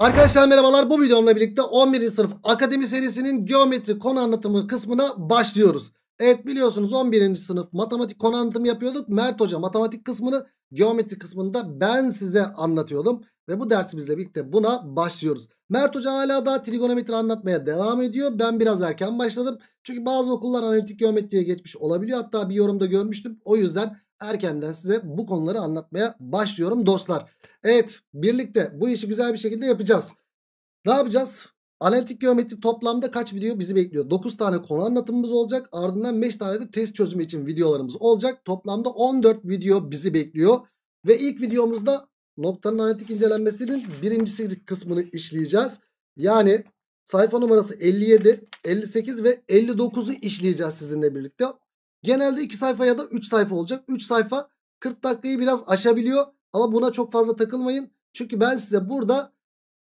Arkadaşlar merhabalar bu videomla birlikte 11. sınıf akademi serisinin geometri konu anlatımı kısmına başlıyoruz. Evet biliyorsunuz 11. sınıf matematik konu anlatımı yapıyorduk. Mert Hoca matematik kısmını geometri kısmında ben size anlatıyordum. Ve bu dersimizle birlikte buna başlıyoruz. Mert Hoca hala daha trigonometri anlatmaya devam ediyor. Ben biraz erken başladım. Çünkü bazı okullar analitik geometriye geçmiş olabiliyor. Hatta bir yorumda görmüştüm. O yüzden erkenden size bu konuları anlatmaya başlıyorum dostlar. Evet birlikte bu işi güzel bir şekilde yapacağız. Ne yapacağız? Analitik geometri toplamda kaç video bizi bekliyor? 9 tane konu anlatımımız olacak. Ardından 5 tane de test çözümü için videolarımız olacak. Toplamda 14 video bizi bekliyor. Ve ilk videomuzda noktanın analitik incelenmesinin birincisi kısmını işleyeceğiz. Yani sayfa numarası 57, 58 ve 59'u işleyeceğiz sizinle birlikte. Genelde 2 sayfa ya da 3 sayfa olacak. 3 sayfa 40 dakikayı biraz aşabiliyor. Ama buna çok fazla takılmayın. Çünkü ben size burada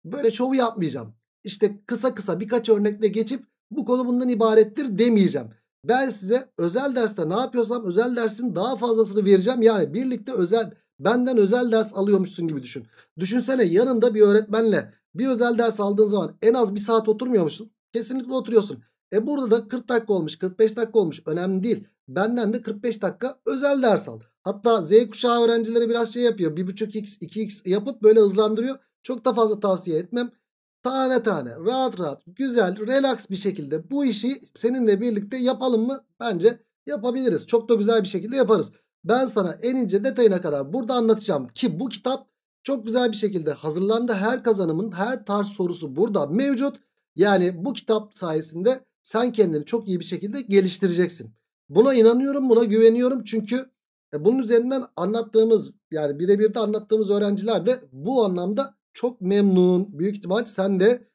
böyle çoğu yapmayacağım. İşte kısa kısa birkaç örnekle geçip bu konu bundan ibarettir demeyeceğim. Ben size özel derste ne yapıyorsam özel dersin daha fazlasını vereceğim. Yani birlikte özel benden özel ders alıyormuşsun gibi düşün. Düşünsene yanında bir öğretmenle bir özel ders aldığın zaman en az bir saat oturmuyor musun? Kesinlikle oturuyorsun. E burada da 40 dakika olmuş 45 dakika olmuş önemli değil. Benden de 45 dakika özel ders al. Hatta Z kuşağı öğrencileri biraz şey yapıyor 1.5x 2x yapıp böyle hızlandırıyor. Çok da fazla tavsiye etmem. Tane tane rahat rahat güzel relax bir şekilde bu işi seninle birlikte yapalım mı? Bence yapabiliriz. Çok da güzel bir şekilde yaparız. Ben sana en ince detayına kadar burada anlatacağım ki bu kitap çok güzel bir şekilde hazırlandı. Her kazanımın her tarz sorusu burada mevcut. Yani bu kitap sayesinde sen kendini çok iyi bir şekilde geliştireceksin. Buna inanıyorum buna güveniyorum çünkü e, bunun üzerinden anlattığımız yani birebir de anlattığımız öğrenciler de bu anlamda çok memnun. Büyük ihtimal sen de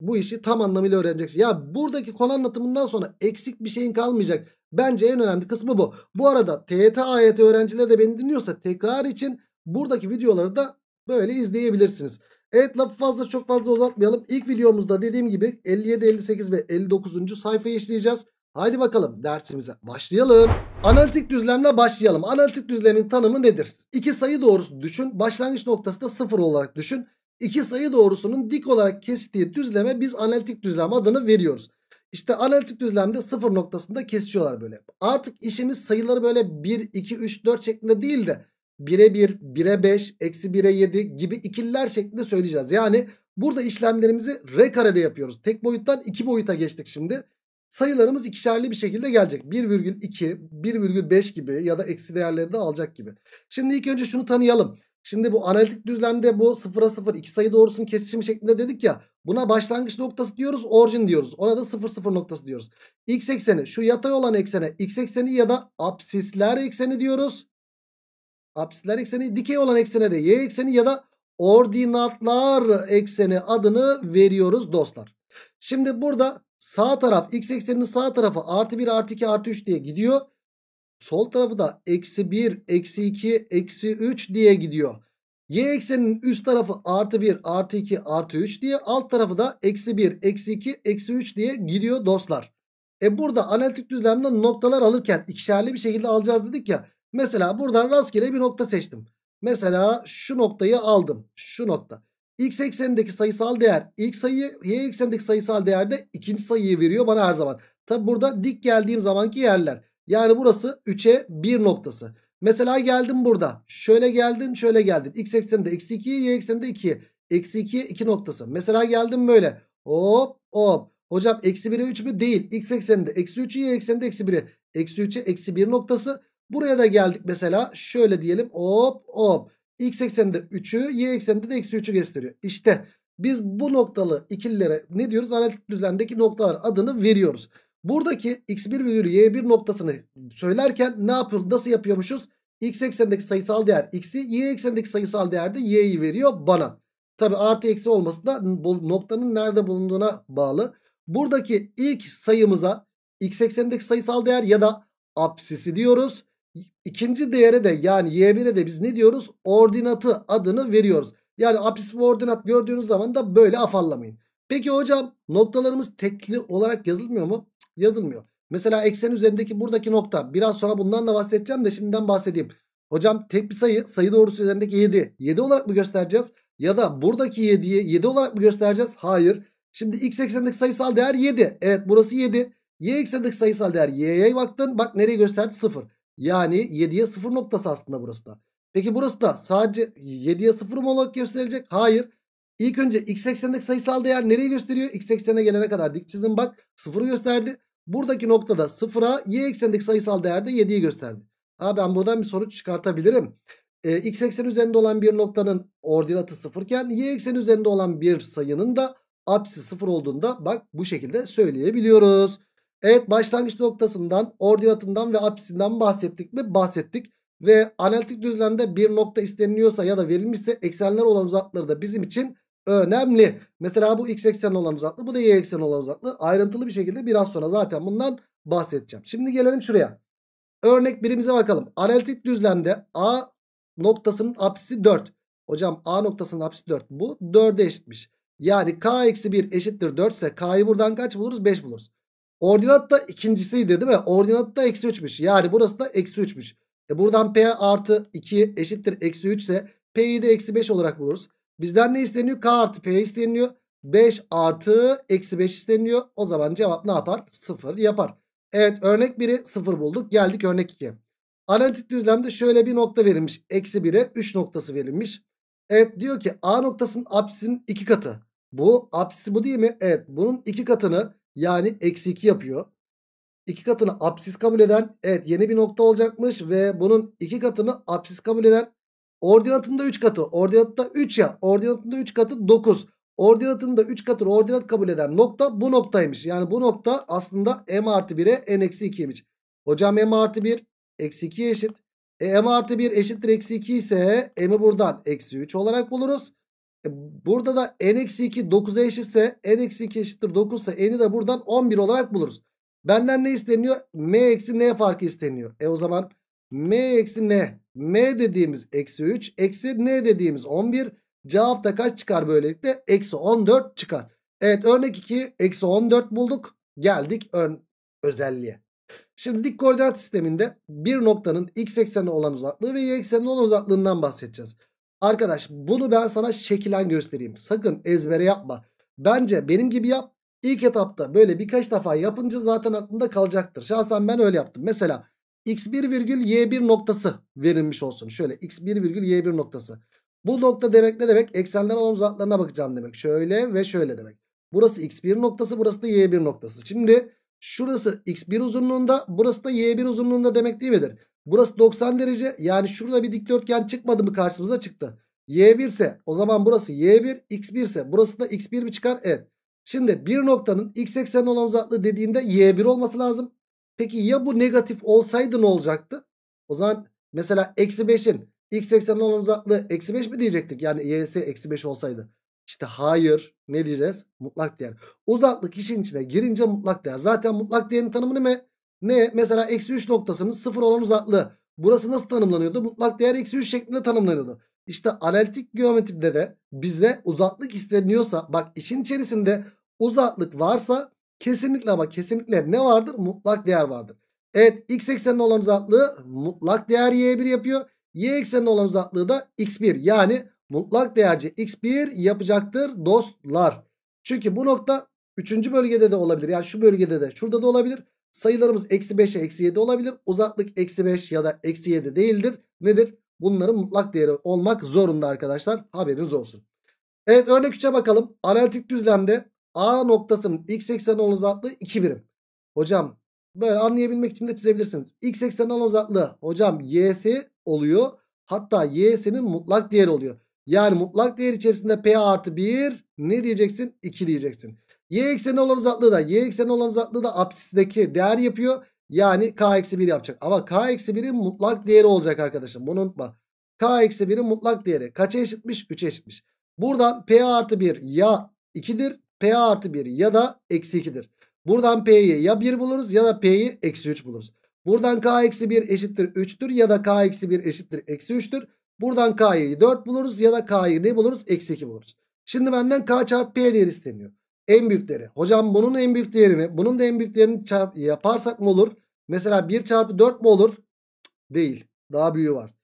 bu işi tam anlamıyla öğreneceksin. Ya buradaki konu anlatımından sonra eksik bir şeyin kalmayacak. Bence en önemli kısmı bu. Bu arada TYT AYT öğrencileri de beni dinliyorsa tekrar için buradaki videoları da böyle izleyebilirsiniz. Evet lafı fazla çok fazla uzatmayalım. İlk videomuzda dediğim gibi 57, 58 ve 59. sayfayı işleyeceğiz. Haydi bakalım dersimize başlayalım. Analitik düzlemle başlayalım. Analitik düzlemin tanımı nedir? İki sayı doğrusu düşün. Başlangıç noktası da sıfır olarak düşün. İki sayı doğrusunun dik olarak kestiği düzleme biz analitik düzlem adını veriyoruz. İşte analitik düzlemde sıfır noktasında kesiyorlar böyle. Artık işimiz sayıları böyle 1, 2, 3, 4 şeklinde değil de 1'e 1, 1'e 5, eksi 1'e 7 gibi ikililer şeklinde söyleyeceğiz. Yani burada işlemlerimizi r karede yapıyoruz. Tek boyuttan iki boyuta geçtik şimdi. Sayılarımız ikişerli bir şekilde gelecek. 1,2, 1,5 gibi ya da eksi değerleri de alacak gibi. Şimdi ilk önce şunu tanıyalım. Şimdi bu analitik düzlemde bu 0'a 0 iki sayı doğrusunun kesişimi şeklinde dedik ya. Buna başlangıç noktası diyoruz orijin diyoruz. Ona da 0 0 noktası diyoruz. X ekseni şu yatay olan eksene x ekseni ya da absisler ekseni diyoruz. Apsisler ekseni dikey olan eksene de y ekseni ya da ordinatlar ekseni adını veriyoruz dostlar. Şimdi burada sağ taraf x ekseninin sağ tarafı artı 1 artı 2 artı 3 diye gidiyor. Sol tarafı da eksi 1 eksi 2 eksi 3 diye gidiyor. Y ekseninin üst tarafı artı 1 artı 2 artı 3 diye alt tarafı da eksi 1 eksi 2 eksi 3 diye gidiyor dostlar. E burada analitik düzlemde noktalar alırken ikişerli bir şekilde alacağız dedik ya. Mesela buradan rastgele bir nokta seçtim. Mesela şu noktayı aldım. Şu nokta. X eksenindeki sayısal değer X sayı, Y eksenindeki sayısal değer de ikinci sayıyı veriyor bana her zaman. Tabi burada dik geldiğim zamanki yerler. Yani burası 3'e 1 noktası. Mesela geldim burada. Şöyle geldin şöyle geldin. X ekseninde eksi 2 Y ekseninde 2. Eksi 2 2 noktası. Mesela geldim böyle. Hop hop. Hocam eksi 1'e 3 mü? Değil. X ekseninde eksi 3'ü Y ekseninde eksi 1'i. Eksi 3'e eksi 1 noktası. Buraya da geldik mesela şöyle diyelim hop hop. X ekseninde 3'ü y ekseninde de eksi 3'ü gösteriyor. İşte biz bu noktalı ikililere ne diyoruz? Analitik düzlemdeki noktalar adını veriyoruz. Buradaki x1 virgül y1 noktasını söylerken ne yapıyoruz? Nasıl yapıyormuşuz? X eksenindeki sayısal değer x'i, y eksenindeki sayısal değer de y'yi veriyor bana. Tabi artı eksi olması da bu noktanın nerede bulunduğuna bağlı. Buradaki ilk sayımıza x eksenindeki sayısal değer ya da apsisi diyoruz ikinci değere de yani y1'e de biz ne diyoruz? Ordinatı adını veriyoruz. Yani apis ve ordinat gördüğünüz zaman da böyle afallamayın. Peki hocam noktalarımız tekli olarak yazılmıyor mu? Yazılmıyor. Mesela eksen üzerindeki buradaki nokta. Biraz sonra bundan da bahsedeceğim de şimdiden bahsedeyim. Hocam tek bir sayı sayı doğrusu üzerindeki 7. 7 olarak mı göstereceğiz? Ya da buradaki 7'yi 7 olarak mı göstereceğiz? Hayır. Şimdi x eksenindeki sayısal değer 7. Evet burası 7. Y eksenindeki sayısal değer y'ye baktın. Bak nereye gösterdi? 0. Yani 7'ye 0 noktası aslında burası da. Peki burası da sadece 7'ye 0 mu olarak gösterilecek? Hayır. İlk önce x eksendeki sayısal değer nereyi gösteriyor? X eksene gelene kadar dik çizim bak 0'ı gösterdi. Buradaki noktada 0'a y eksendeki sayısal değer de 7'yi gösterdi. Ha ben buradan bir sonuç çıkartabilirim. Ee, x ekseni üzerinde olan bir noktanın ordinatı 0 iken y ekseni üzerinde olan bir sayının da apsi 0 olduğunda bak bu şekilde söyleyebiliyoruz. Evet başlangıç noktasından, ordinatından ve apsisinden bahsettik mi? Bahsettik. Ve analitik düzlemde bir nokta isteniliyorsa ya da verilmişse eksenler olan uzaklıkları da bizim için önemli. Mesela bu x ekseni olan uzaklık, bu da y ekseni olan uzaklık. Ayrıntılı bir şekilde biraz sonra zaten bundan bahsedeceğim. Şimdi gelelim şuraya. Örnek birimize bakalım. Analitik düzlemde A noktasının apsisi 4. Hocam A noktasının apsisi 4. Bu 4'e eşitmiş. Yani K eksi 1 eşittir 4 ise K'yı buradan kaç buluruz? 5 buluruz. Ordinatta ikincisiydi değil mi? Ordinatta eksi 3'müş. Yani burası da eksi 3'müş. E buradan P artı 2 eşittir eksi 3 ise P'yi de eksi 5 olarak buluruz. Bizden ne isteniyor? K artı P isteniyor. 5 artı eksi 5 isteniyor. O zaman cevap ne yapar? 0 yapar. Evet örnek 1'i 0 bulduk. Geldik örnek 2'ye. Analitik düzlemde şöyle bir nokta verilmiş. Eksi 1'e 3 noktası verilmiş. Evet diyor ki A noktasının apsisinin 2 katı. Bu apsisi bu değil mi? Evet bunun 2 katını yani eksi 2 yapıyor. 2 katını apsis kabul eden evet yeni bir nokta olacakmış ve bunun 2 katını apsis kabul eden ordinatında 3 katı ordinatında 3 ya ordinatında 3 katı 9 ordinatında 3 katı ordinat kabul eden nokta bu noktaymış. Yani bu nokta aslında m artı 1'e n eksi 2'ymiş. Hocam m artı 1 eksi 2 eşit. E, m artı 1 eşittir eksi 2 ise m'i buradan eksi 3 olarak buluruz. E, burada da n-2 9'a eşitse n-2 eşittir 9 ise n'i de buradan 11 olarak buluruz. Benden ne isteniyor? m eksi n farkı isteniyor. E o zaman m eksi n. m dediğimiz eksi 3 eksi n dediğimiz 11. Cevap da kaç çıkar böylelikle? Eksi 14 çıkar. Evet örnek 2 eksi 14 bulduk. Geldik ön özelliğe. Şimdi dik koordinat sisteminde bir noktanın x ekseni olan uzaklığı ve y ekseni olan uzaklığından bahsedeceğiz. Arkadaş bunu ben sana şekilen göstereyim. Sakın ezbere yapma. Bence benim gibi yap. İlk etapta böyle birkaç defa yapınca zaten aklında kalacaktır. Şahsen ben öyle yaptım. Mesela x1 virgül y1 noktası verilmiş olsun. Şöyle x1 virgül y1 noktası. Bu nokta demek ne demek? Eksenler alan uzaklarına bakacağım demek. Şöyle ve şöyle demek. Burası x1 noktası burası da y1 noktası. Şimdi şurası x1 uzunluğunda burası da y1 uzunluğunda demek değil midir? Burası 90 derece. Yani şurada bir dikdörtgen çıkmadı mı karşımıza çıktı. Y1 ise o zaman burası Y1 X1 ise burası da X1 mi çıkar? Evet. Şimdi bir noktanın x ekseni olan uzaklığı dediğinde y1 olması lazım. Peki ya bu negatif olsaydı ne olacaktı? O zaman mesela eksi 5'in x ekseni olan uzaklığı eksi 5 mi diyecektik? Yani y'si eksi 5 olsaydı. İşte hayır ne diyeceğiz? Mutlak değer. Uzaklık işin içine girince mutlak değer. Zaten mutlak değerin tanımı ne? Ne? Mesela eksi 3 noktasının sıfır olan uzaklığı. Burası nasıl tanımlanıyordu? Mutlak değer eksi 3 şeklinde tanımlanıyordu. İşte analitik geometride de bizde uzaklık isteniyorsa bak işin içerisinde uzaklık varsa kesinlikle ama kesinlikle ne vardır? Mutlak değer vardır. Evet x eksenine olan uzaklığı mutlak değer y1 yapıyor. Y eksenine olan uzaklığı da x1 yani mutlak değerci x1 yapacaktır dostlar. Çünkü bu nokta 3. bölgede de olabilir. Yani şu bölgede de şurada da olabilir. Sayılarımız eksi 5'e eksi 7 olabilir. Uzaklık eksi 5 ya da eksi 7 değildir. Nedir? Bunların mutlak değeri olmak zorunda arkadaşlar. Haberiniz olsun. Evet örnek 3'e bakalım. Analitik düzlemde A noktasının x eksenin uzaklığı 2 birim. Hocam böyle anlayabilmek için de çizebilirsiniz. X eksenin uzaklığı hocam y'si oluyor. Hatta y'sinin mutlak değeri oluyor. Yani mutlak değer içerisinde p artı 1 ne diyeceksin? 2 diyeceksin. Y ekseni olan uzaklığı da y ekseni olan uzaklığı da apsisteki değer yapıyor. Yani k eksi 1 yapacak. Ama k eksi 1'in mutlak değeri olacak arkadaşım. Bunu unutma. k eksi 1'in mutlak değeri kaça eşitmiş? 3'e eşitmiş. Buradan p artı 1 ya 2'dir. p artı 1 ya da eksi 2'dir. Buradan p'yi ya 1 buluruz ya da p'yi eksi 3 buluruz. Buradan k eksi 1 eşittir 3'tür ya da k eksi 1 eşittir eksi 3'tür. Buradan k'yı 4 buluruz ya da k'yı ne buluruz? Eksi 2 buluruz. Şimdi benden k çarpı p değeri isteniyor en büyükleri. Hocam bunun en büyük değerini bunun da en büyük değerini çarp, yaparsak mı olur? Mesela 1 çarpı 4 mü olur? değil. Daha büyüğü var.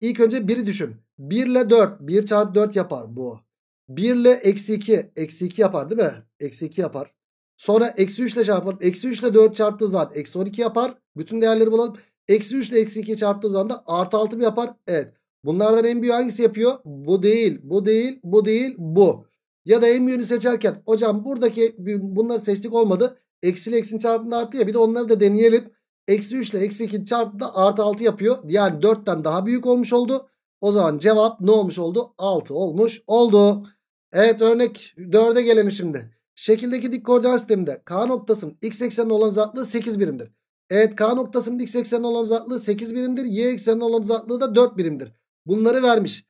İlk önce 1'i düşün. 1 ile 4. 1 çarpı 4 yapar bu. 1 ile eksi 2. Eksi 2 yapar değil mi? Eksi 2 yapar. Sonra eksi 3 ile çarpalım. Eksi 3 ile 4 çarptığı zaman eksi 12 yapar. Bütün değerleri bulalım. Eksi 3 ile eksi 2 çarptığım zaman da artı 6 mı yapar? Evet. Bunlardan en büyük hangisi yapıyor? Bu değil. Bu değil. Bu değil. Bu. Ya da en yönü seçerken hocam buradaki bunları seçtik olmadı. Eksili eksinin çarpımında artı ya bir de onları da deneyelim. Eksi 3 ile eksi 2 çarpımında artı 6 yapıyor. Yani 4'ten daha büyük olmuş oldu. O zaman cevap ne olmuş oldu? 6 olmuş oldu. Evet örnek 4'e gelelim şimdi. Şekildeki dik koordinat sisteminde K noktasının x eksenine olan uzaklığı 8 birimdir. Evet K noktasının x eksenine olan uzaklığı 8 birimdir. Y eksenine olan uzaklığı da 4 birimdir. Bunları vermiş.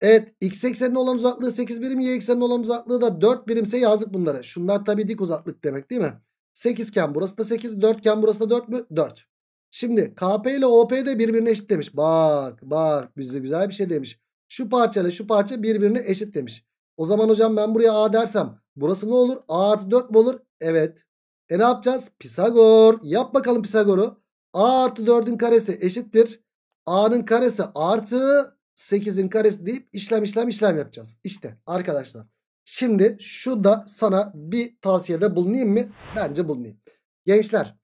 Evet x eksenine olan uzaklığı 8 birim y eksenine olan uzaklığı da 4 birimse yazdık bunları. Şunlar tabi dik uzaklık demek değil mi? 8 iken burası da 8 4 iken burası da 4 mü? 4. Şimdi KP ile OP de birbirine eşit demiş. Bak bak bize güzel bir şey demiş. Şu parça ile şu parça birbirine eşit demiş. O zaman hocam ben buraya A dersem burası ne olur? A artı 4 mü olur? Evet. E ne yapacağız? Pisagor. Yap bakalım Pisagor'u. A artı 4'ün karesi eşittir. A'nın karesi artı 8'in karesi deyip işlem işlem işlem yapacağız. İşte arkadaşlar. Şimdi şu da sana bir tavsiyede bulunayım mı? Bence bulunayım. Gençler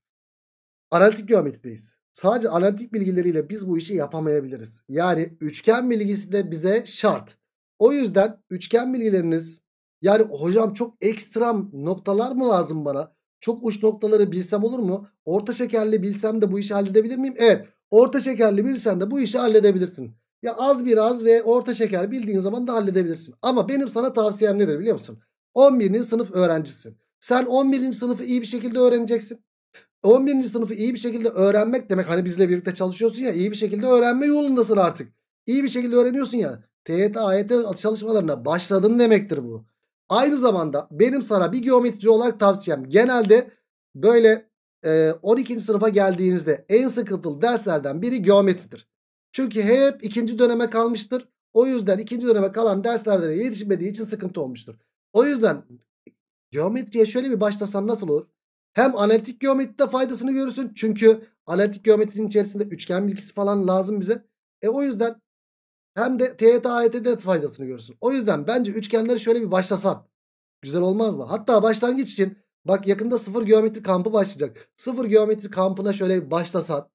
analitik geometrideyiz. Sadece analitik bilgileriyle biz bu işi yapamayabiliriz. Yani üçgen bilgisi de bize şart. O yüzden üçgen bilgileriniz yani hocam çok ekstrem noktalar mı lazım bana? Çok uç noktaları bilsem olur mu? Orta şekerli bilsem de bu işi halledebilir miyim? Evet. Orta şekerli bilsen de bu işi halledebilirsin. Ya az biraz ve orta şeker bildiğin zaman da halledebilirsin. Ama benim sana tavsiyem nedir biliyor musun? 11. sınıf öğrencisin. Sen 11. sınıfı iyi bir şekilde öğreneceksin. 11. sınıfı iyi bir şekilde öğrenmek demek hani bizle birlikte çalışıyorsun ya iyi bir şekilde öğrenme yolundasın artık. İyi bir şekilde öğreniyorsun ya. TYT, AYT çalışmalarına başladın demektir bu. Aynı zamanda benim sana bir geometrici olarak tavsiyem genelde böyle e, 12. sınıfa geldiğinizde en sıkıntılı derslerden biri geometridir. Çünkü hep ikinci döneme kalmıştır. O yüzden ikinci döneme kalan derslerde yetişmediği için sıkıntı olmuştur. O yüzden geometriye şöyle bir başlasan nasıl olur? Hem analitik geometride faydasını görürsün. Çünkü analitik geometrinin içerisinde üçgen bilgisi falan lazım bize. E o yüzden hem de TYT AYT'de faydasını görürsün. O yüzden bence üçgenleri şöyle bir başlasan güzel olmaz mı? Hatta başlangıç için bak yakında sıfır geometri kampı başlayacak. Sıfır geometri kampına şöyle bir başlasan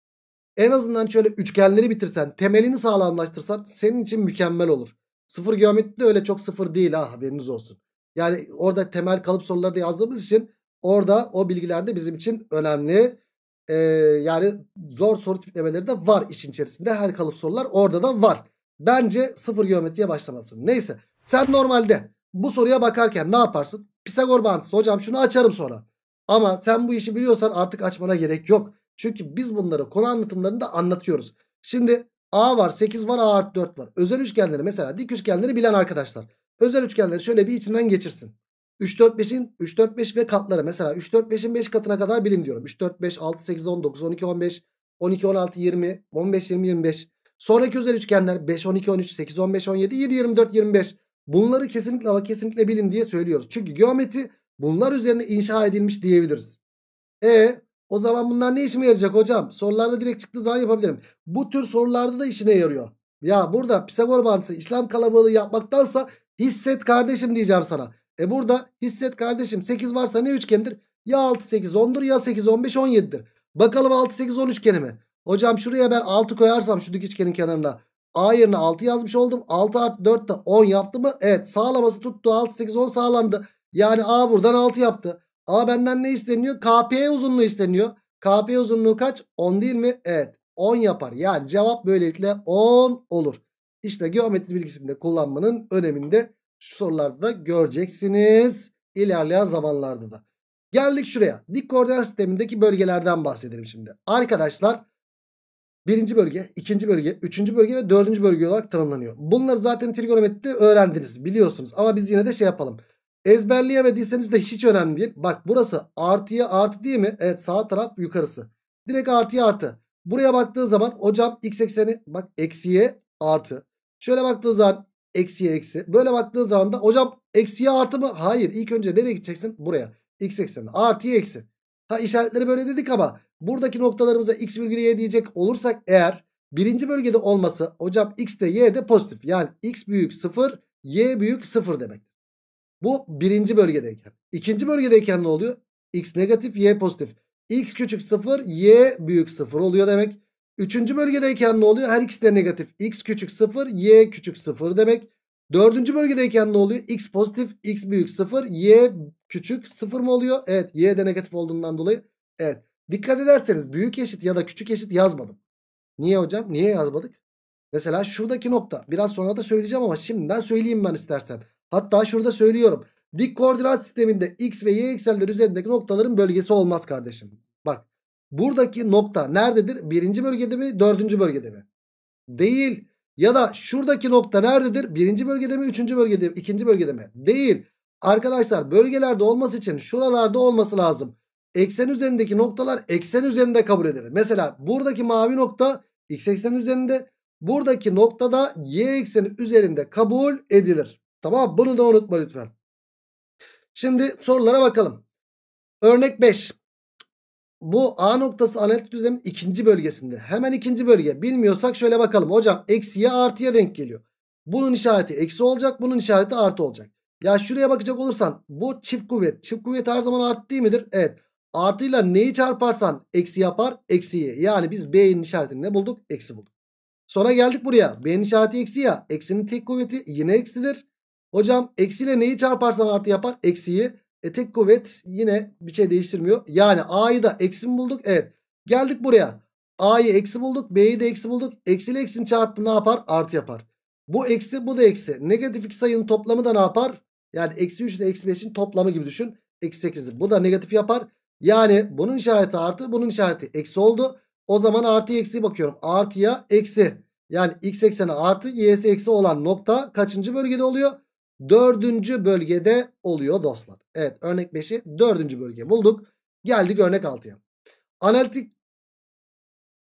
en azından şöyle üçgenleri bitirsen temelini sağlamlaştırsan senin için mükemmel olur. Sıfır geometri de öyle çok sıfır değil ha haberiniz olsun. Yani orada temel kalıp soruları da yazdığımız için orada o bilgiler de bizim için önemli. Ee, yani zor soru tiplemeleri de var için içerisinde. Her kalıp sorular orada da var. Bence sıfır geometriye başlamasın. Neyse sen normalde bu soruya bakarken ne yaparsın? Pisagor bağıntısı hocam şunu açarım sonra. Ama sen bu işi biliyorsan artık açmana gerek yok. Çünkü biz bunları konu anlatımlarında anlatıyoruz. Şimdi A var 8 var A artı 4 var. Özel üçgenleri mesela dik üçgenleri bilen arkadaşlar. Özel üçgenleri şöyle bir içinden geçirsin. 3 4 5'in 3 4 5 ve katları mesela 3 4 5'in 5 katına kadar bilin diyorum. 3 4 5 6 8 19 12 15 12 16 20 15 20 25. Sonraki özel üçgenler 5 12 13 8 15 17 7 24 25. Bunları kesinlikle ama kesinlikle bilin diye söylüyoruz. Çünkü geometri bunlar üzerine inşa edilmiş diyebiliriz. E o zaman bunlar ne işime yarayacak hocam? Sorularda direkt çıktığı zaman yapabilirim. Bu tür sorularda da işine yarıyor. Ya burada Pisagor bağıntısı işlem kalabalığı yapmaktansa hisset kardeşim diyeceğim sana. E burada hisset kardeşim 8 varsa ne üçgendir? Ya 6 8 10'dur ya 8 15 17'dir. Bakalım 6 8 10 üçgeni mi? Hocam şuraya ben 6 koyarsam şu dik üçgenin kenarına A yerine 6 yazmış oldum. 6 artı 4 de 10 yaptı mı? Evet sağlaması tuttu. 6 8 10 sağlandı. Yani A buradan 6 yaptı. A benden ne isteniyor? KP uzunluğu isteniyor. KP uzunluğu kaç? 10 değil mi? Evet 10 yapar. Yani cevap böylelikle 10 olur. İşte geometri bilgisinde kullanmanın önemini de şu sorularda da göreceksiniz. İlerleyen zamanlarda da. Geldik şuraya. Dik koordinat sistemindeki bölgelerden bahsedelim şimdi. Arkadaşlar birinci bölge, ikinci bölge, üçüncü bölge ve dördüncü bölge olarak tanımlanıyor. Bunları zaten trigonometride öğrendiniz biliyorsunuz. Ama biz yine de şey yapalım. Ezberleyemediyseniz de hiç önemli değil. Bak burası artıya artı değil mi? Evet sağ taraf yukarısı. Direkt artıya artı. Buraya baktığın zaman hocam x ekseni bak eksiye artı. Şöyle baktığın zaman eksiye eksi. Böyle baktığın zaman da hocam eksiye artı mı? Hayır. İlk önce nereye gideceksin? Buraya. X ekseni artıya eksi. Ha işaretleri böyle dedik ama buradaki noktalarımıza x virgül y diyecek olursak eğer birinci bölgede olması hocam x de y de pozitif. Yani x büyük 0 y büyük 0 demek. Bu birinci bölgedeyken. İkinci bölgedeyken ne oluyor? X negatif y pozitif. X küçük 0 y büyük 0 oluyor demek. Üçüncü bölgedeyken ne oluyor? Her ikisi de negatif. X küçük 0 y küçük 0 demek. Dördüncü bölgedeyken ne oluyor? X pozitif x büyük 0 y küçük 0 mı oluyor? Evet y de negatif olduğundan dolayı. Evet dikkat ederseniz büyük eşit ya da küçük eşit yazmadım. Niye hocam? Niye yazmadık? Mesela şuradaki nokta biraz sonra da söyleyeceğim ama şimdiden söyleyeyim ben istersen. Hatta şurada söylüyorum. Dik koordinat sisteminde x ve y eksenleri üzerindeki noktaların bölgesi olmaz kardeşim. Bak buradaki nokta nerededir? Birinci bölgede mi? Dördüncü bölgede mi? Değil. Ya da şuradaki nokta nerededir? Birinci bölgede mi? Üçüncü bölgede mi? İkinci bölgede mi? Değil. Arkadaşlar bölgelerde olması için şuralarda olması lazım. Eksen üzerindeki noktalar eksen üzerinde kabul edilir. Mesela buradaki mavi nokta x eksen üzerinde. Buradaki noktada y ekseni üzerinde kabul edilir. Tamam bunu da unutma lütfen. Şimdi sorulara bakalım. Örnek 5. Bu A noktası analitik düzlemin ikinci bölgesinde. Hemen ikinci bölge. Bilmiyorsak şöyle bakalım. Hocam artı artıya denk geliyor. Bunun işareti eksi olacak. Bunun işareti artı olacak. Ya şuraya bakacak olursan bu çift kuvvet. Çift kuvvet her zaman artı değil midir? Evet. Artıyla neyi çarparsan eksi yapar eksi eksiyi. Yani biz B'nin işaretini ne bulduk? Eksi bulduk. Sonra geldik buraya. B'nin işareti eksi ya. Eksinin tek kuvveti yine eksidir. Hocam eksiyle neyi çarparsam artı yapar? Eksiyi. E tek kuvvet yine bir şey değiştirmiyor. Yani A'yı da eksi mi bulduk? Evet. Geldik buraya. A'yı eksi bulduk. B'yi de eksi bulduk. Eksiyle eksin çarpı ne yapar? Artı yapar. Bu eksi bu da eksi. Negatif iki sayının toplamı da ne yapar? Yani eksi 3 ile eksi 5'in toplamı gibi düşün. Eksi 8'dir. Bu da negatif yapar. Yani bunun işareti artı bunun işareti eksi oldu. O zaman artı eksiye bakıyorum. Artıya eksi. Yani x ekseni artı y'si eksi olan nokta kaçıncı bölgede oluyor? Dördüncü bölgede oluyor dostlar. Evet örnek 5'i dördüncü bölge bulduk. Geldik örnek 6'ya. Analitik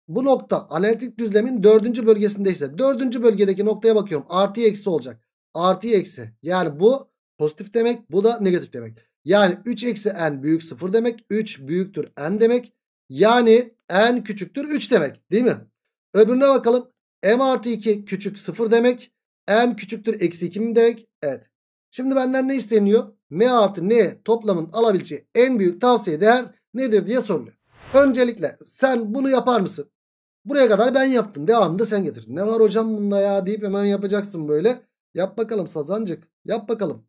bu nokta analitik düzlemin dördüncü bölgesindeyse dördüncü bölgedeki noktaya bakıyorum. Artı eksi olacak. Artı eksi. Yani bu pozitif demek bu da negatif demek. Yani 3 eksi n büyük 0 demek. 3 büyüktür n demek. Yani n küçüktür 3 demek değil mi? Öbürüne bakalım. m artı 2 küçük 0 demek. n küçüktür eksi 2 mi demek? Evet. Şimdi benden ne isteniyor? M artı N toplamın alabileceği en büyük tavsiye değer nedir diye soruluyor. Öncelikle sen bunu yapar mısın? Buraya kadar ben yaptım. Devamında sen getir. Ne var hocam bunda ya deyip hemen yapacaksın böyle. Yap bakalım sazancık. Yap bakalım.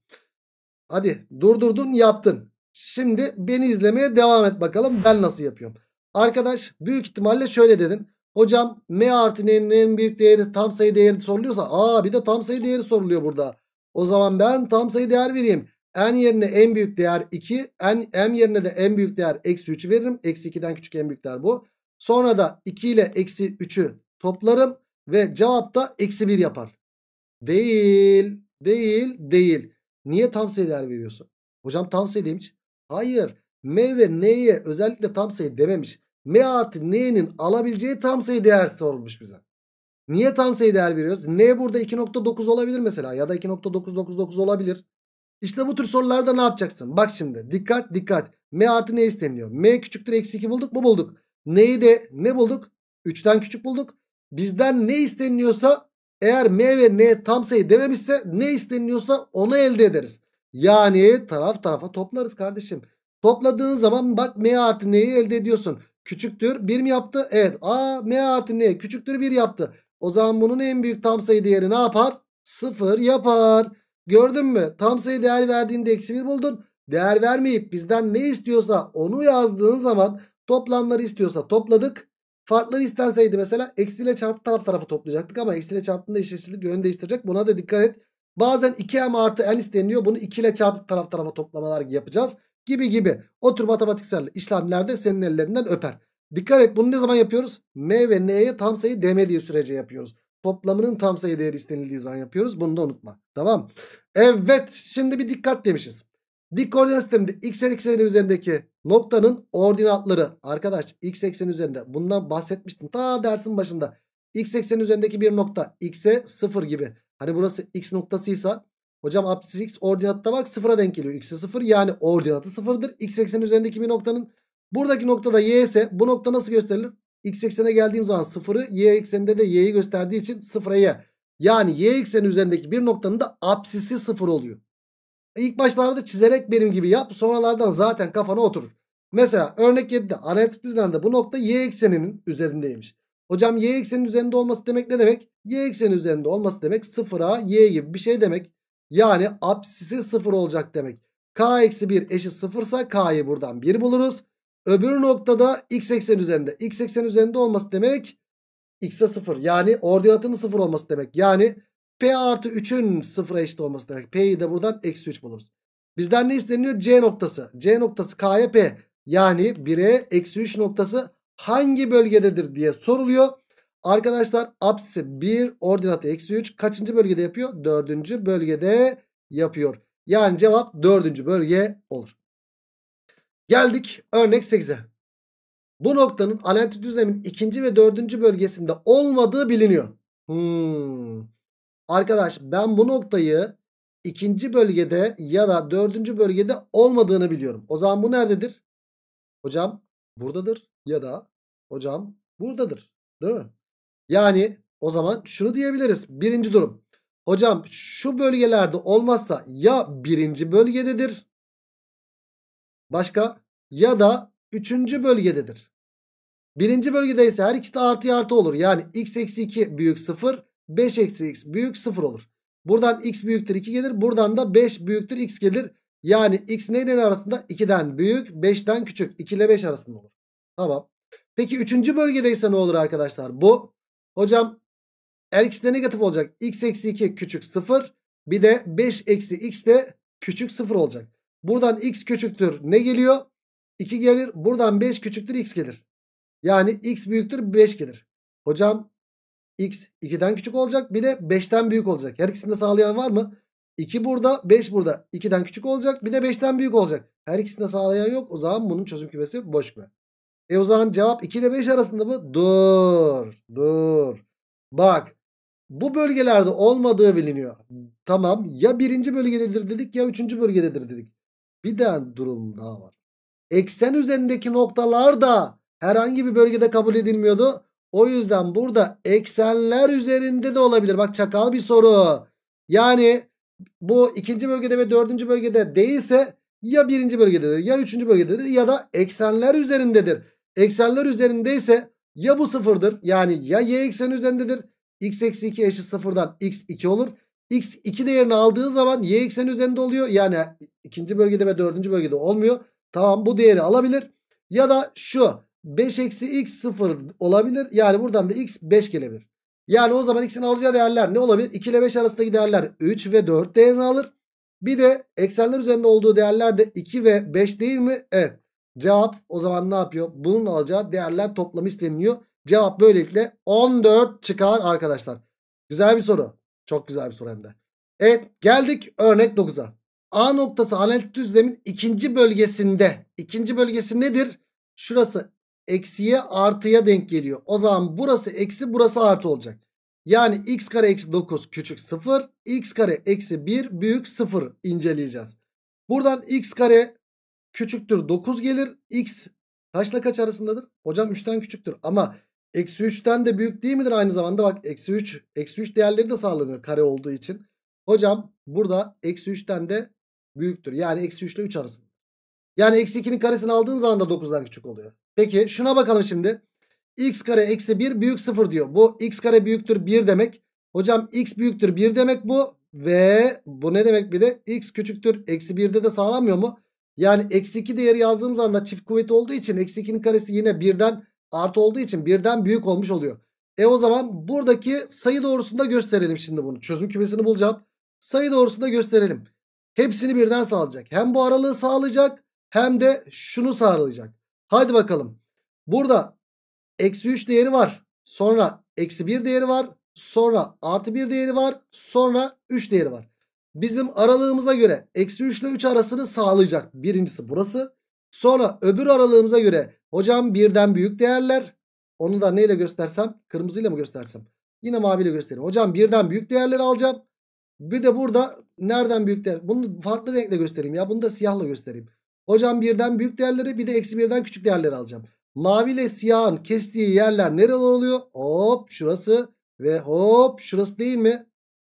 Hadi durdurdun yaptın. Şimdi beni izlemeye devam et bakalım ben nasıl yapıyorum. Arkadaş büyük ihtimalle şöyle dedin. Hocam M artı N'nin en büyük değeri tam sayı değeri soruluyorsa. Aa bir de tam sayı değeri soruluyor burada. O zaman ben tam sayı değer vereyim. N yerine en büyük değer 2. N, M yerine de en büyük değer eksi 3 veririm. Eksi 2'den küçük en büyük değer bu. Sonra da 2 ile eksi 3'ü toplarım. Ve cevap da eksi 1 yapar. Değil. Değil. Değil. Niye tam sayı değer veriyorsun? Hocam tam sayı demiş. Hayır. M ve N'ye özellikle tam sayı dememiş. M artı N'nin alabileceği tam sayı değer sorulmuş bize. Niye tam sayı değer veriyoruz? N burada 2.9 olabilir mesela ya da 2.999 olabilir. İşte bu tür sorularda ne yapacaksın? Bak şimdi dikkat dikkat. M artı ne isteniliyor? M küçüktür eksi 2 bulduk mu bulduk. N'yi de ne bulduk? 3'ten küçük bulduk. Bizden ne isteniliyorsa eğer M ve N tam sayı dememişse ne isteniliyorsa onu elde ederiz. Yani taraf tarafa toplarız kardeşim. Topladığın zaman bak M artı N'yi elde ediyorsun. Küçüktür 1 mi yaptı? Evet. A M artı N küçüktür 1 yaptı. O zaman bunun en büyük tam sayı değeri ne yapar? 0 yapar. Gördün mü? Tam sayı değer verdiğinde eksi 1 buldun. Değer vermeyip bizden ne istiyorsa onu yazdığın zaman toplamları istiyorsa topladık. Farkları istenseydi mesela eksiyle çarpı taraf tarafı toplayacaktık ama eksiyle çarptığında eşitsizlik yön değiştirecek. Buna da dikkat et. Bazen 2m artı n isteniyor. Bunu 2 ile çarpıp taraf tarafa toplamalar yapacağız. Gibi gibi. O tür matematiksel işlemlerde senin ellerinden öper. Dikkat et bunu ne zaman yapıyoruz? M ve N'ye tam sayı demediği sürece yapıyoruz. Toplamının tam sayı değeri istenildiği zaman yapıyoruz. Bunu da unutma. Tamam. Evet şimdi bir dikkat demişiz. Dik koordinat sisteminde x ekseni üzerindeki noktanın ordinatları. Arkadaş x ekseni üzerinde bundan bahsetmiştim. Ta dersin başında. x ekseni üzerindeki bir nokta x'e 0 gibi. Hani burası x noktasıysa hocam apsis x ordinatta bak 0'a denk geliyor. x'e 0 yani ordinatı 0'dır. x ekseni üzerindeki bir noktanın Buradaki noktada y ise bu nokta nasıl gösterilir? X eksene geldiğim zaman sıfırı y ekseninde de y'yi gösterdiği için sıfıra y. Yani y ekseni üzerindeki bir noktanın da apsisi sıfır oluyor. E, ilk başlarda çizerek benim gibi yap. Sonralardan zaten kafana oturur. Mesela örnek 7'de analitik düzlemde bu nokta y ekseninin üzerindeymiş. Hocam y ekseninin üzerinde olması demek ne demek? Y ekseni üzerinde olması demek sıfıra y gibi bir şey demek. Yani apsisi sıfır olacak demek. K eksi 1 eşit ise k'yı buradan 1 buluruz. Öbür noktada x eksen üzerinde. X eksen üzerinde olması demek x'e 0. Yani ordinatının 0 olması demek. Yani p artı 3'ün 0'a eşit olması demek. P'yi de buradan eksi 3 buluruz. Bizden ne isteniyor? C noktası. C noktası K'ya P. Yani 1'e eksi 3 noktası hangi bölgededir diye soruluyor. Arkadaşlar apsisi 1 ordinatı eksi 3 kaçıncı bölgede yapıyor? 4. bölgede yapıyor. Yani cevap 4. bölge olur. Geldik örnek 8'e. Bu noktanın alenti düzlemin ikinci ve dördüncü bölgesinde olmadığı biliniyor. Hmm. Arkadaş ben bu noktayı ikinci bölgede ya da dördüncü bölgede olmadığını biliyorum. O zaman bu nerededir? Hocam buradadır ya da hocam buradadır. Değil mi? Yani o zaman şunu diyebiliriz. Birinci durum. Hocam şu bölgelerde olmazsa ya birinci bölgededir Başka? Ya da üçüncü bölgededir. Birinci bölgede ise her ikisi de artı artı olur. Yani x eksi 2 büyük 0, 5 eksi x büyük 0 olur. Buradan x büyüktür 2 gelir. Buradan da 5 büyüktür x gelir. Yani x neyle arasında? 2'den büyük, 5'ten küçük. 2 ile 5 arasında olur. Tamam. Peki üçüncü bölgede ise ne olur arkadaşlar? Bu. Hocam her ikisi de negatif olacak. x eksi 2 küçük 0. Bir de 5 eksi x de küçük 0 olacak. Buradan x küçüktür ne geliyor? 2 gelir. Buradan 5 küçüktür x gelir. Yani x büyüktür 5 gelir. Hocam x 2'den küçük olacak bir de 5'ten büyük olacak. Her ikisini de sağlayan var mı? 2 burada 5 burada. 2'den küçük olacak bir de 5'ten büyük olacak. Her ikisini de sağlayan yok. O zaman bunun çözüm kümesi boş mu? E o zaman cevap 2 ile 5 arasında mı? Dur. Dur. Bak. Bu bölgelerde olmadığı biliniyor. Tamam ya birinci bölgededir dedik ya üçüncü bölgededir dedik. Bir de durum daha var. Eksen üzerindeki noktalar da herhangi bir bölgede kabul edilmiyordu. O yüzden burada eksenler üzerinde de olabilir. Bak çakal bir soru. Yani bu ikinci bölgede ve dördüncü bölgede değilse ya birinci bölgededir ya üçüncü bölgededir ya da eksenler üzerindedir. Eksenler üzerindeyse ya bu sıfırdır yani ya y ekseni üzerindedir. x eksi 2 eşit sıfırdan x 2 olur X 2 değerini aldığı zaman y eksen üzerinde oluyor. Yani ikinci bölgede ve dördüncü bölgede olmuyor. Tamam bu değeri alabilir. Ya da şu 5 eksi x 0 olabilir. Yani buradan da x 5 gelebilir. Yani o zaman x'in alacağı değerler ne olabilir? 2 ile 5 arasındaki değerler 3 ve 4 değerini alır. Bir de eksenler üzerinde olduğu değerler de 2 ve 5 değil mi? Evet. Cevap o zaman ne yapıyor? Bunun alacağı değerler toplamı isteniliyor. Cevap böylelikle 14 çıkar arkadaşlar. Güzel bir soru. Çok güzel bir soru hem de. Evet geldik örnek 9'a. A noktası analitik düzlemin ikinci bölgesinde. İkinci bölgesi nedir? Şurası eksiye artıya denk geliyor. O zaman burası eksi burası artı olacak. Yani x kare eksi 9 küçük 0. x kare eksi 1 büyük 0 inceleyeceğiz. Buradan x kare küçüktür 9 gelir. x kaçla kaç arasındadır? Hocam 3'ten küçüktür ama Eksi 3'ten de büyük değil midir aynı zamanda? Bak eksi 3. Eksi 3 değerleri de sağlanıyor kare olduğu için. Hocam burada eksi 3'ten de büyüktür. Yani eksi 3 ile 3 arasında. Yani eksi 2'nin karesini aldığın zaman da 9'dan küçük oluyor. Peki şuna bakalım şimdi. x kare eksi 1 büyük 0 diyor. Bu x kare büyüktür 1 demek. Hocam x büyüktür 1 demek bu. Ve bu ne demek bir de x küçüktür. Eksi 1'de de sağlanmıyor mu? Yani eksi 2 değeri yazdığımız anda çift kuvvet olduğu için eksi 2'nin karesi yine 1'den Artı olduğu için birden büyük olmuş oluyor. E o zaman buradaki sayı doğrusunda gösterelim şimdi bunu. Çözüm kümesini bulacağım. Sayı doğrusunda gösterelim. Hepsini birden sağlayacak. Hem bu aralığı sağlayacak hem de şunu sağlayacak. Haydi bakalım. Burada eksi 3 değeri var. Sonra eksi 1 değeri var. Sonra artı 1 değeri var. Sonra 3 değeri var. Bizim aralığımıza göre eksi 3 ile 3 arasını sağlayacak. Birincisi burası. Sonra öbür aralığımıza göre Hocam birden büyük değerler. Onu da neyle göstersem? Kırmızıyla mı göstersem? Yine maviyle göstereyim. Hocam birden büyük değerleri alacağım. Bir de burada nereden büyük değer? Bunu farklı renkle göstereyim ya. Bunu da siyahla göstereyim. Hocam birden büyük değerleri bir de eksi birden küçük değerleri alacağım. Mavi ile siyahın kestiği yerler nereler oluyor? Hop şurası ve hop şurası değil mi?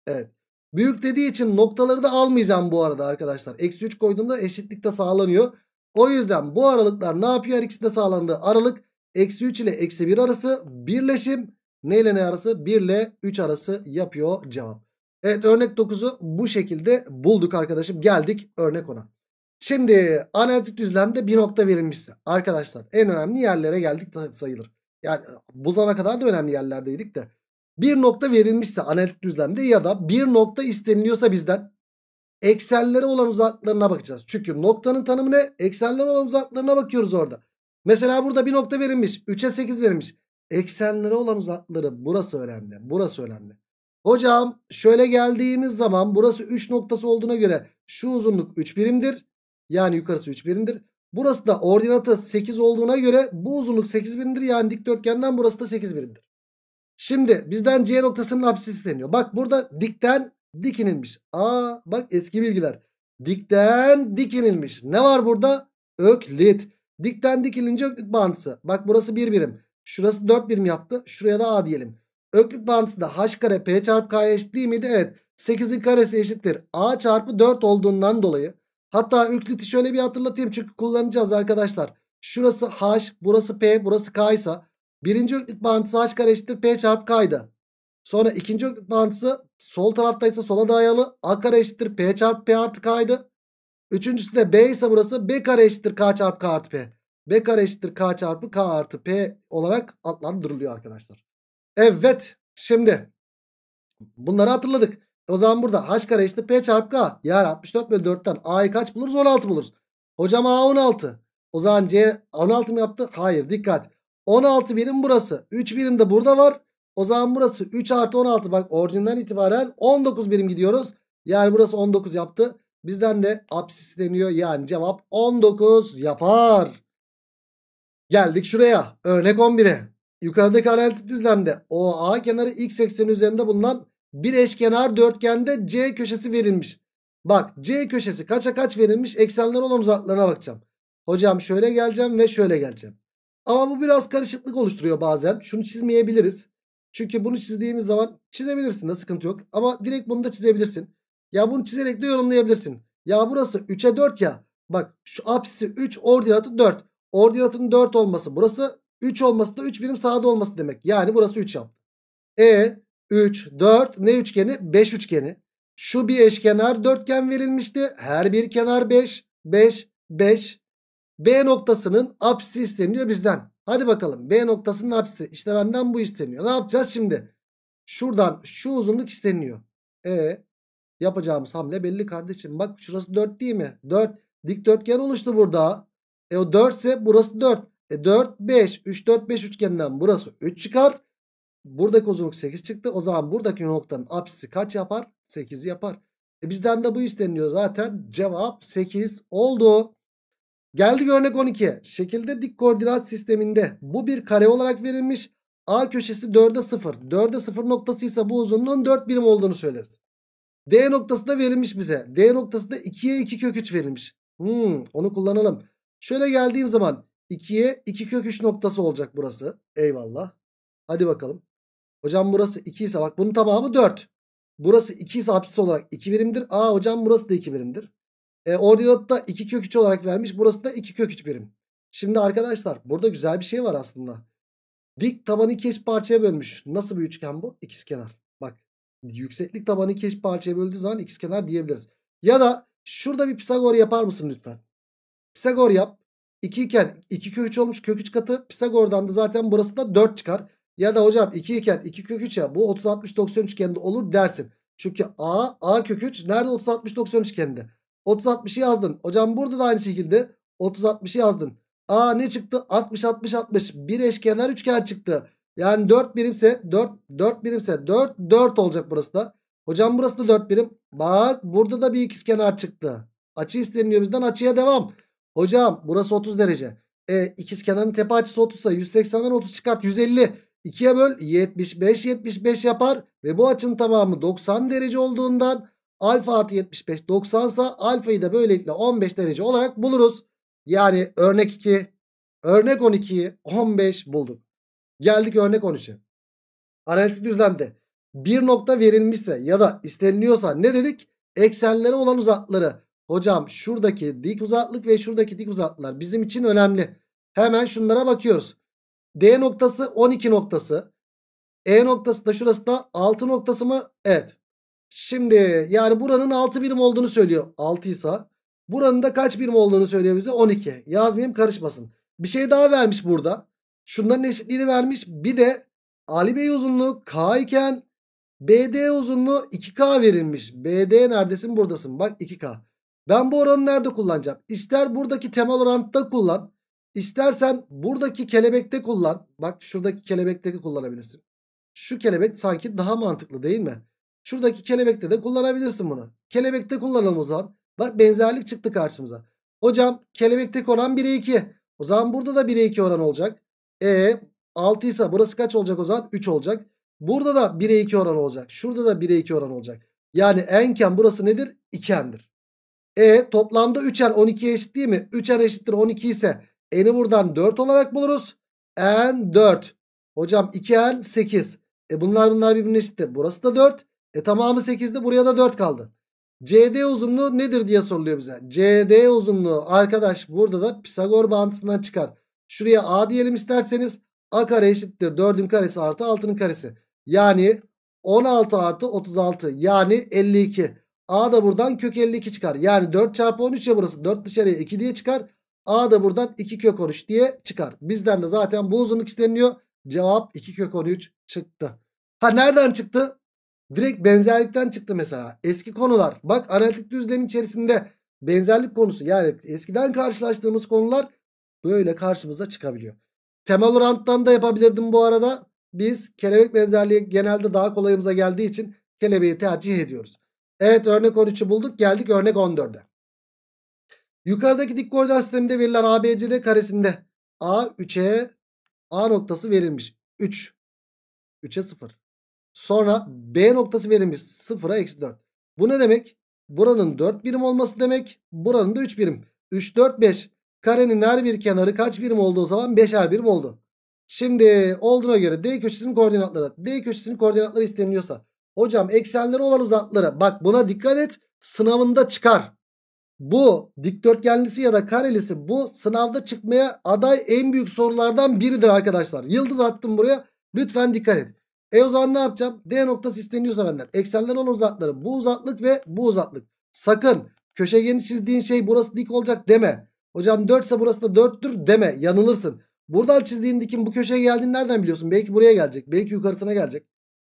Evet. Büyük dediği için noktaları da almayacağım bu arada arkadaşlar. Eksi 3 koyduğumda eşitlik de sağlanıyor. O yüzden bu aralıklar ne yapıyor? Her ikisi de sağlandığı aralık eksi 3 ile eksi 1 arası birleşim ne ile ne arası? 1 ile 3 arası yapıyor cevap. Evet örnek 9'u bu şekilde bulduk arkadaşım. Geldik örnek 10'a. Şimdi analitik düzlemde bir nokta verilmişse arkadaşlar en önemli yerlere geldik sayılır. Yani e, bu zamana kadar da önemli yerlerdeydik de. Bir nokta verilmişse analitik düzlemde ya da bir nokta isteniliyorsa bizden eksenlere olan uzaklıklarına bakacağız. Çünkü noktanın tanımı ne? Eksenlere olan uzaklıklarına bakıyoruz orada. Mesela burada bir nokta verilmiş. 3'e 8 verilmiş. Eksenlere olan uzaklıkları burası önemli. Burası önemli. Hocam şöyle geldiğimiz zaman burası 3 noktası olduğuna göre şu uzunluk 3 birimdir. Yani yukarısı 3 birimdir. Burası da ordinatı 8 olduğuna göre bu uzunluk 8 birimdir. Yani dikdörtgenden burası da 8 birimdir. Şimdi bizden C noktasının apsisi deniyor. Bak burada dikten dik inilmiş. Aa bak eski bilgiler. Dikten dik inilmiş. Ne var burada? Öklit. Dikten dik inince öklit bağıntısı. Bak burası bir birim. Şurası dört birim yaptı. Şuraya da A diyelim. Öklit bağıntısı da h kare p çarpı k'ya eşit değil miydi? Evet. 8'in karesi eşittir. A çarpı 4 olduğundan dolayı. Hatta ökliti şöyle bir hatırlatayım çünkü kullanacağız arkadaşlar. Şurası h, burası p, burası k ise birinci öklit bağıntısı h kare eşittir p çarpı k'ydı. Sonra ikinci bağıntısı sol taraftaysa sola dayalı. A kare eşittir P çarpı P artı K'ydı. Üçüncüsü de B ise burası B kare eşittir K çarpı K artı P. B kare eşittir K çarpı K artı P olarak adlandırılıyor arkadaşlar. Evet şimdi bunları hatırladık. O zaman burada H kare eşittir P çarpı K. Yani 64 bölü 4'ten A'yı kaç buluruz? 16 buluruz. Hocam A 16. O zaman C 16 mı yaptı? Hayır dikkat. 16 birim burası. 3 birim de burada var. O zaman burası 3 artı 16 bak orijinden itibaren 19 birim gidiyoruz. Yani burası 19 yaptı. Bizden de apsis deniyor yani cevap 19 yapar. Geldik şuraya örnek 11'e. Yukarıdaki analitik düzlemde OA kenarı x ekseni üzerinde bulunan bir eşkenar dörtgende C köşesi verilmiş. Bak C köşesi kaça kaç verilmiş eksenler olan uzaklarına bakacağım. Hocam şöyle geleceğim ve şöyle geleceğim. Ama bu biraz karışıklık oluşturuyor bazen. Şunu çizmeyebiliriz. Çünkü bunu çizdiğimiz zaman çizebilirsin da sıkıntı yok. Ama direkt bunu da çizebilirsin. Ya bunu çizerek de yorumlayabilirsin. Ya burası 3'e 4 ya. Bak şu apsisi 3 ordinatı 4. Ordinatın 4 olması burası 3 olması da 3 birim sağda olması demek. Yani burası 3 yap. E 3 4 ne üçgeni? 5 üçgeni. Şu bir eşkenar dörtgen verilmişti. Her bir kenar 5 5 5. B noktasının apsisi isteniyor bizden. Hadi bakalım B noktasının apsisi. İşte benden bu isteniyor. Ne yapacağız şimdi? Şuradan şu uzunluk isteniyor. E yapacağımız hamle belli kardeşim. Bak şurası 4 değil mi? 4 dikdörtgen oluştu burada. E o 4 ise burası 4. E 4 5 3 4 5 üçgenden burası 3 çıkar. Buradaki uzunluk 8 çıktı. O zaman buradaki noktanın apsisi kaç yapar? 8 yapar. E bizden de bu isteniyor zaten. Cevap 8 oldu. Geldi örnek 12. Şekilde dik koordinat sisteminde bu bir kare olarak verilmiş. A köşesi 4'e 0. 4'e 0 noktası ise bu uzunluğun 4 birim olduğunu söyleriz. D noktası da verilmiş bize. D noktasında 2'ye 2 kök 3 verilmiş. Hmm, onu kullanalım. Şöyle geldiğim zaman 2'ye 2 kök 3 noktası olacak burası. Eyvallah. Hadi bakalım. Hocam burası 2 ise bak bunun tamamı 4. Burası 2 ise hapis olarak 2 birimdir. Aa hocam burası da 2 birimdir. E, ordinatta 2 kök 3 olarak vermiş. Burası da 2 kök 3 birim. Şimdi arkadaşlar burada güzel bir şey var aslında. Dik tabanı iki eş parçaya bölmüş. Nasıl bir üçgen bu? İkiz kenar. Bak yükseklik tabanı iki eş parçaya böldüğü zaman kenar diyebiliriz. Ya da şurada bir Pisagor yapar mısın lütfen? Pisagor yap. 2 iken 2 kök 3 olmuş kök 3 katı. Pisagor'dan da zaten burası da 4 çıkar. Ya da hocam 2 iken 2 kök 3 ya bu 30 60 90 üçgeninde olur dersin. Çünkü A A kök 3 nerede 30 60 90 üçgeninde? 30-60'ı yazdın. Hocam burada da aynı şekilde 30-60'ı yazdın. Aa ne çıktı? 60-60-60. Bir eşkenar üçgen çıktı. Yani 4 birimse 4, 4 birimse 4, 4 olacak burası da. Hocam burası da 4 birim. Bak burada da bir ikizkenar çıktı. Açı isteniliyor bizden açıya devam. Hocam burası 30 derece. E, kenarın tepe açısı 30 ise 180'den 30 çıkart 150. 2'ye böl 75 75 yapar ve bu açının tamamı 90 derece olduğundan Alfa artı 75 90 sa alfayı da böylelikle 15 derece olarak buluruz. Yani örnek 2, örnek 12'yi 15 bulduk. Geldik örnek 13'e. Analitik düzlemde bir nokta verilmişse ya da isteniliyorsa ne dedik? Eksenlere olan uzaklıkları. Hocam şuradaki dik uzaklık ve şuradaki dik uzaklıklar bizim için önemli. Hemen şunlara bakıyoruz. D noktası 12 noktası. E noktası da şurası da 6 noktası mı? Evet. Şimdi yani buranın 6 birim olduğunu söylüyor. 6 ise buranın da kaç birim olduğunu söylüyor bize 12. Yazmayayım karışmasın. Bir şey daha vermiş burada. Şunların eşitliğini vermiş. Bir de Ali Bey uzunluğu K iken BD uzunluğu 2K verilmiş. BD neredesin buradasın bak 2K. Ben bu oranı nerede kullanacağım? İster buradaki temel orantıda kullan. İstersen buradaki kelebekte kullan. Bak şuradaki kelebekteki kullanabilirsin. Şu kelebek sanki daha mantıklı değil mi? Şuradaki kelebekte de kullanabilirsin bunu. Kelebekte kullanalım o zaman. Bak benzerlik çıktı karşımıza. Hocam kelebekte oran 1'e 2. O zaman burada da 1'e 2 oran olacak. E 6 ise burası kaç olacak o zaman? 3 olacak. Burada da 1'e 2 oran olacak. Şurada da 1'e 2 oran olacak. Yani enken burası nedir? 2n'dir. E toplamda 3n 12'ye eşit değil mi? 3n eşittir 12 ise n'i buradan 4 olarak buluruz. n 4. Hocam 2n 8. E bunlar bunlar birbirine eşitti. Burası da 4. E tamamı 8'di buraya da 4 kaldı. CD uzunluğu nedir diye soruluyor bize. CD uzunluğu arkadaş burada da Pisagor bağıntısından çıkar. Şuraya A diyelim isterseniz A kare eşittir 4'ün karesi artı 6'nın karesi. Yani 16 artı 36 yani 52. A da buradan kök 52 çıkar. Yani 4 çarpı 13 ya burası 4 dışarıya 2 diye çıkar. A da buradan 2 kök 13 diye çıkar. Bizden de zaten bu uzunluk isteniliyor. Cevap 2 kök 13 çıktı. Ha nereden çıktı? Direkt benzerlikten çıktı mesela. Eski konular. Bak analitik düzlem içerisinde benzerlik konusu yani eskiden karşılaştığımız konular böyle karşımıza çıkabiliyor. Temel oranttan da yapabilirdim bu arada. Biz kelebek benzerliği genelde daha kolayımıza geldiği için kelebeği tercih ediyoruz. Evet örnek 13'ü bulduk geldik örnek 14'e. Yukarıdaki dik koordinat sisteminde verilen ABCD karesinde A 3'e A noktası verilmiş. 3. 3'e 0. Sonra B noktası verilmiş 0'a eksi 4. Bu ne demek? Buranın 4 birim olması demek. Buranın da 3 birim. 3, 4, 5. Karenin her bir kenarı kaç birim olduğu zaman 5'er birim oldu. Şimdi olduğuna göre D köşesinin koordinatları. D köşesinin koordinatları isteniliyorsa. Hocam eksenleri olan uzaklara. Bak buna dikkat et. Sınavında çıkar. Bu dikdörtgenlisi ya da karelisi bu sınavda çıkmaya aday en büyük sorulardan biridir arkadaşlar. Yıldız attım buraya. Lütfen dikkat et. E o zaman ne yapacağım? D noktası isteniyorsa benden. Eksenden olan uzakları bu uzaklık ve bu uzaklık. Sakın köşegeni çizdiğin şey burası dik olacak deme. Hocam 4 ise burası da 4'tür deme. Yanılırsın. Buradan çizdiğin dikin bu köşeye geldiğini nereden biliyorsun? Belki buraya gelecek. Belki yukarısına gelecek.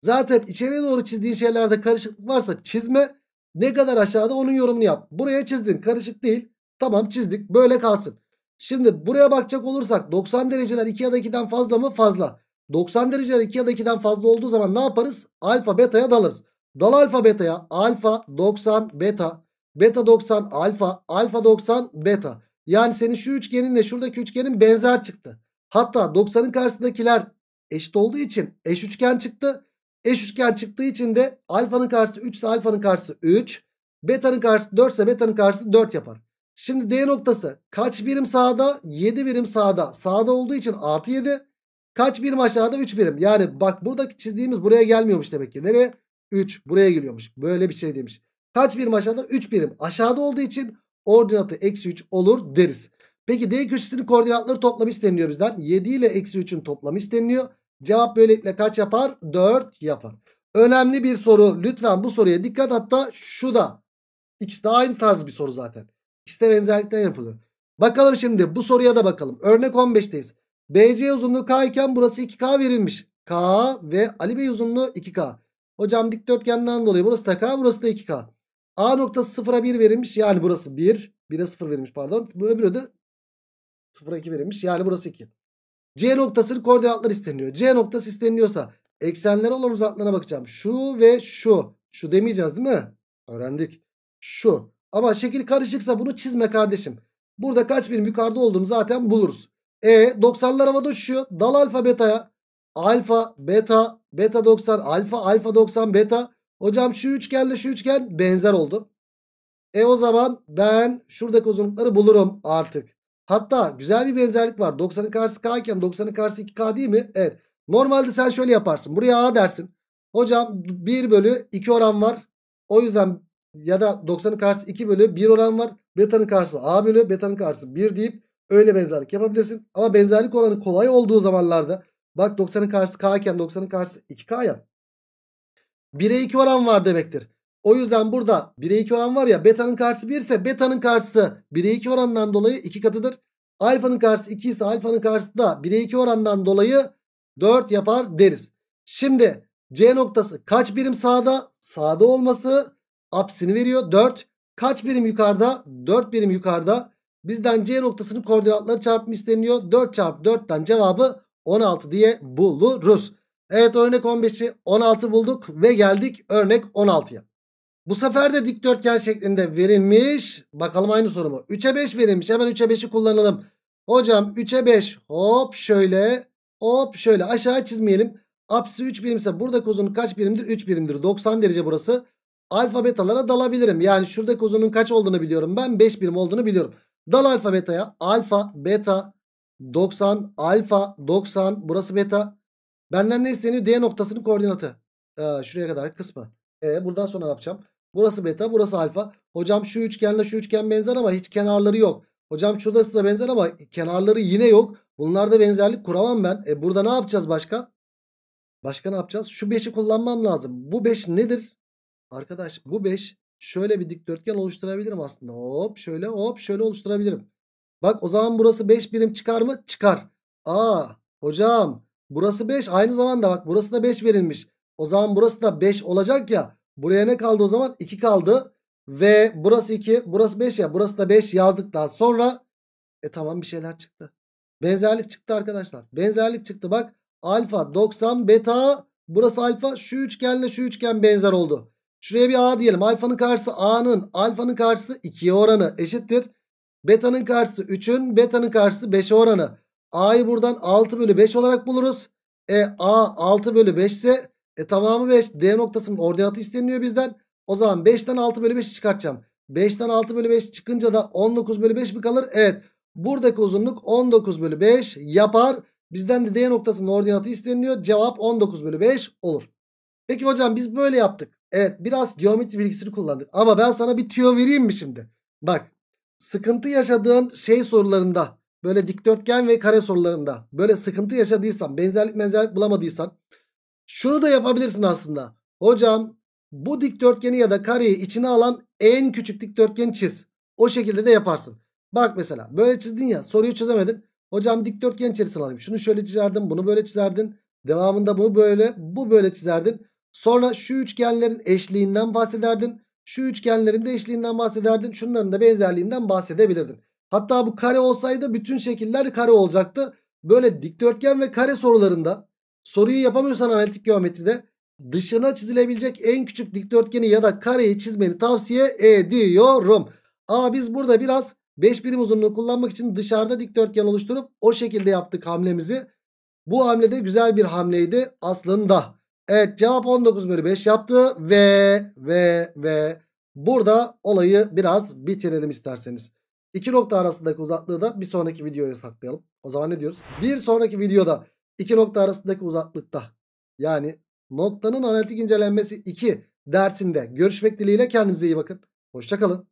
Zaten içeriye doğru çizdiğin şeylerde karışıklık varsa çizme. Ne kadar aşağıda onun yorumunu yap. Buraya çizdin. Karışık değil. Tamam çizdik. Böyle kalsın. Şimdi buraya bakacak olursak 90 dereceler 2 ya da 2'den fazla mı? Fazla. 90 dereceler 2 ya da 2'den fazla olduğu zaman ne yaparız? Alfa beta'ya dalarız. Dal alfa beta'ya. Alfa 90 beta. Beta 90 alfa. Alfa 90 beta. Yani senin şu üçgeninle şuradaki üçgenin benzer çıktı. Hatta 90'ın karşısındakiler eşit olduğu için eş üçgen çıktı. Eş üçgen çıktığı için de alfanın karşısı 3 ise alfanın karşısı 3. Beta'nın karşısı 4 ise beta'nın karşısı 4 yapar. Şimdi D noktası kaç birim sağda? 7 birim sağda. Sağda olduğu için artı 7. Kaç birim aşağıda 3 birim. Yani bak buradaki çizdiğimiz buraya gelmiyormuş demek ki. Nereye? 3 buraya geliyormuş. Böyle bir şey demiş. Kaç birim aşağıda? 3 birim. Aşağıda olduğu için ordinatı eksi 3 olur deriz. Peki D köşesinin koordinatları toplamı isteniliyor bizden. 7 ile eksi 3'ün toplamı isteniliyor. Cevap böylelikle kaç yapar? 4 yapar. Önemli bir soru. Lütfen bu soruya dikkat. Hatta şu da. İkisi de aynı tarz bir soru zaten. İkisi de benzerlikten yapılıyor. Bakalım şimdi bu soruya da bakalım. Örnek 15'teyiz. BC uzunluğu K iken burası 2K verilmiş. K ve Ali Bey uzunluğu 2K. Hocam dikdörtgenden dolayı burası da K burası da 2K. A noktası 0'a 1 verilmiş. Yani burası 1. 1'e 0 verilmiş pardon. Bu öbürü de 0'a 2 verilmiş. Yani burası 2. C noktasının koordinatları isteniyor. C noktası isteniliyorsa eksenlere olan uzaklığına bakacağım. Şu ve şu. Şu demeyeceğiz değil mi? Öğrendik. Şu. Ama şekil karışıksa bunu çizme kardeşim. Burada kaç birim yukarıda olduğunu zaten buluruz. E 90'lar havada uçuşuyor. Dal alfa betaya. Alfa beta beta 90 alfa alfa 90 beta. Hocam şu üçgenle şu üçgen benzer oldu. E o zaman ben şuradaki uzunlukları bulurum artık. Hatta güzel bir benzerlik var. 90'ın karşısı k iken 90'ın karşısı 2k değil mi? Evet. Normalde sen şöyle yaparsın. Buraya a dersin. Hocam 1 bölü 2 oran var. O yüzden ya da 90'ın karşısı 2 bölü 1 oran var. Beta'nın karşısı a bölü beta'nın karşısı 1 deyip Öyle benzerlik yapabilirsin. Ama benzerlik oranı kolay olduğu zamanlarda bak 90'ın karşısı k iken 90'ın karşısı 2k ya. 1'e 2 oran var demektir. O yüzden burada 1'e 2 oran var ya betanın karşısı 1 ise betanın karşısı 1'e 2 orandan dolayı 2 katıdır. Alfanın karşısı 2 ise alfanın karşısı da 1'e 2 orandan dolayı 4 yapar deriz. Şimdi C noktası kaç birim sağda? Sağda olması apsini veriyor 4. Kaç birim yukarıda? 4 birim yukarıda. Bizden C noktasının koordinatları çarpımı isteniyor. 4 çarpı 4'ten cevabı 16 diye buluruz. Evet örnek 15'i 16 bulduk ve geldik örnek 16'ya. Bu sefer de dikdörtgen şeklinde verilmiş. Bakalım aynı soru mu? 3'e 5 verilmiş. Hemen 3'e 5'i kullanalım. Hocam 3'e 5 hop şöyle hop şöyle aşağı çizmeyelim. Apsi 3 birimse buradaki uzunluk kaç birimdir? 3 birimdir. 90 derece burası. Alfa betalara dalabilirim. Yani şuradaki uzunluğun kaç olduğunu biliyorum ben. 5 birim olduğunu biliyorum. Dal alfa beta'ya. Alfa, beta, 90, alfa, 90. Burası beta. Benden ne isteniyor? D noktasının koordinatı. Ee, şuraya kadar kısmı. Ee, buradan sonra ne yapacağım? Burası beta, burası alfa. Hocam şu üçgenle şu üçgen benzer ama hiç kenarları yok. Hocam şurası da benzer ama kenarları yine yok. Bunlarda benzerlik kuramam ben. E burada ne yapacağız başka? Başka ne yapacağız? Şu 5'i kullanmam lazım. Bu 5 nedir? Arkadaş bu 5 şöyle bir dikdörtgen oluşturabilirim aslında. Hop şöyle hop şöyle oluşturabilirim. Bak o zaman burası 5 birim çıkar mı? Çıkar. Aa hocam burası 5 aynı zamanda bak burası da 5 verilmiş. O zaman burası da 5 olacak ya. Buraya ne kaldı o zaman? 2 kaldı. Ve burası 2 burası 5 ya burası da 5 yazdıktan sonra e tamam bir şeyler çıktı. Benzerlik çıktı arkadaşlar. Benzerlik çıktı bak. Alfa 90 beta burası alfa şu üçgenle şu üçgen benzer oldu. Şuraya bir A diyelim. Alfanın karşısı A'nın, alfanın karşısı 2'ye oranı eşittir. Beta'nın karşısı 3'ün, beta'nın karşısı 5'e oranı. A'yı buradan 6 bölü 5 olarak buluruz. E A 6 bölü 5 ise e, tamamı 5. D noktasının ordinatı isteniliyor bizden. O zaman 5'ten 6 bölü 5'i çıkartacağım. 5'ten 6 bölü 5 çıkınca da 19 bölü 5 mi kalır? Evet. Buradaki uzunluk 19 bölü 5 yapar. Bizden de D noktasının ordinatı isteniliyor. Cevap 19 bölü 5 olur. Peki hocam biz böyle yaptık. Evet biraz geometri bilgisini kullandık. Ama ben sana bir tüyo vereyim mi şimdi? Bak sıkıntı yaşadığın şey sorularında böyle dikdörtgen ve kare sorularında böyle sıkıntı yaşadıysan benzerlik benzerlik bulamadıysan şunu da yapabilirsin aslında. Hocam bu dikdörtgeni ya da kareyi içine alan en küçük dikdörtgeni çiz. O şekilde de yaparsın. Bak mesela böyle çizdin ya soruyu çözemedin. Hocam dikdörtgen içerisine alayım. Şunu şöyle çizerdin bunu böyle çizerdin. Devamında bu böyle bu böyle çizerdin. Sonra şu üçgenlerin eşliğinden bahsederdin. Şu üçgenlerin de eşliğinden bahsederdin. Şunların da benzerliğinden bahsedebilirdin. Hatta bu kare olsaydı bütün şekiller kare olacaktı. Böyle dikdörtgen ve kare sorularında soruyu yapamıyorsan analitik geometride dışına çizilebilecek en küçük dikdörtgeni ya da kareyi çizmeni tavsiye ediyorum. Aa biz burada biraz 5 birim uzunluğu kullanmak için dışarıda dikdörtgen oluşturup o şekilde yaptık hamlemizi. Bu hamle de güzel bir hamleydi aslında. Evet cevap 19 bölü 5 yaptı. Ve ve ve burada olayı biraz bitirelim isterseniz. İki nokta arasındaki uzaklığı da bir sonraki videoya saklayalım. O zaman ne diyoruz? Bir sonraki videoda iki nokta arasındaki uzaklıkta yani noktanın analitik incelenmesi 2 dersinde görüşmek dileğiyle kendinize iyi bakın. Hoşçakalın.